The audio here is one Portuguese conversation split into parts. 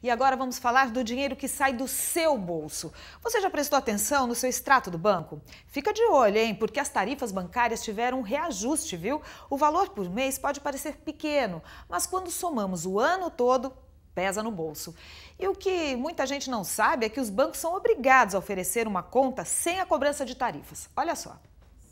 E agora vamos falar do dinheiro que sai do seu bolso. Você já prestou atenção no seu extrato do banco? Fica de olho, hein? Porque as tarifas bancárias tiveram um reajuste, viu? O valor por mês pode parecer pequeno, mas quando somamos o ano todo, pesa no bolso. E o que muita gente não sabe é que os bancos são obrigados a oferecer uma conta sem a cobrança de tarifas. Olha só.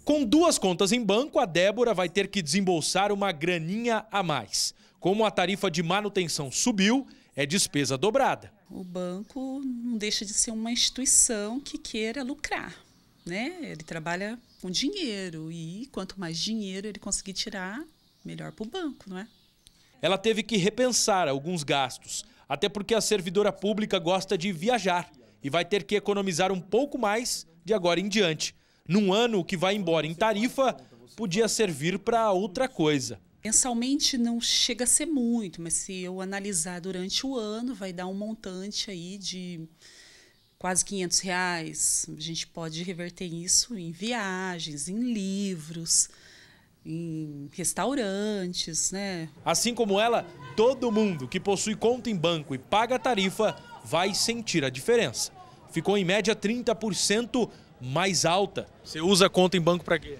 Com duas contas em banco, a Débora vai ter que desembolsar uma graninha a mais. Como a tarifa de manutenção subiu, é despesa dobrada. O banco não deixa de ser uma instituição que queira lucrar. Né? Ele trabalha com dinheiro e quanto mais dinheiro ele conseguir tirar, melhor para o banco, não é? Ela teve que repensar alguns gastos, até porque a servidora pública gosta de viajar e vai ter que economizar um pouco mais de agora em diante. Num ano que vai embora em tarifa, podia servir para outra coisa. Mensalmente não chega a ser muito, mas se eu analisar durante o ano, vai dar um montante aí de quase 500 reais. A gente pode reverter isso em viagens, em livros, em restaurantes, né? Assim como ela, todo mundo que possui conta em banco e paga tarifa vai sentir a diferença. Ficou em média 30% mais alta. Você usa conta em banco para quê?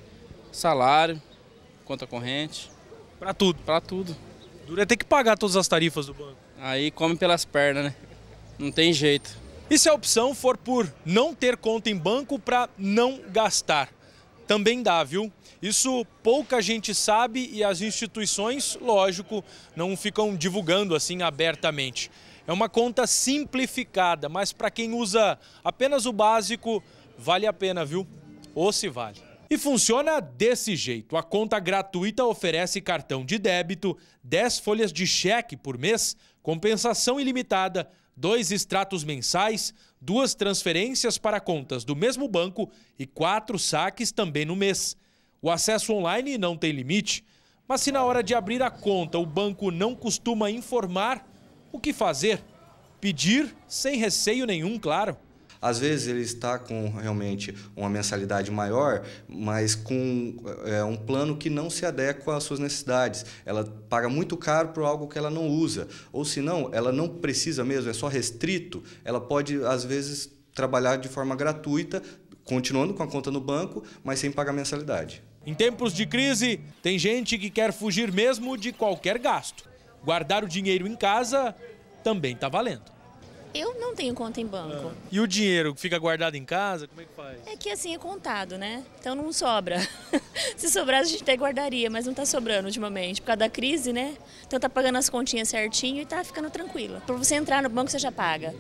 Salário, conta corrente, para tudo? Para tudo. Dura é ter que pagar todas as tarifas do banco. Aí come pelas pernas, né? Não tem jeito. E se a opção for por não ter conta em banco para não gastar? Também dá, viu? Isso pouca gente sabe e as instituições, lógico, não ficam divulgando assim abertamente. É uma conta simplificada, mas para quem usa apenas o básico, vale a pena, viu? Ou se vale. E funciona desse jeito: a conta gratuita oferece cartão de débito, 10 folhas de cheque por mês, compensação ilimitada, dois extratos mensais, duas transferências para contas do mesmo banco e quatro saques também no mês. O acesso online não tem limite, mas se na hora de abrir a conta o banco não costuma informar, o que fazer? Pedir sem receio nenhum, claro. Às vezes ele está com realmente uma mensalidade maior, mas com é, um plano que não se adequa às suas necessidades. Ela paga muito caro por algo que ela não usa. Ou se não, ela não precisa mesmo, é só restrito, ela pode, às vezes, trabalhar de forma gratuita, continuando com a conta no banco, mas sem pagar mensalidade. Em tempos de crise, tem gente que quer fugir mesmo de qualquer gasto. Guardar o dinheiro em casa também está valendo. Eu não tenho conta em banco. Ah. E o dinheiro fica guardado em casa? Como é que faz? É que assim é contado, né? Então não sobra. Se sobrasse, a gente até guardaria, mas não tá sobrando ultimamente. Por causa da crise, né? Então tá pagando as continhas certinho e tá ficando tranquila. Para você entrar no banco, você já paga.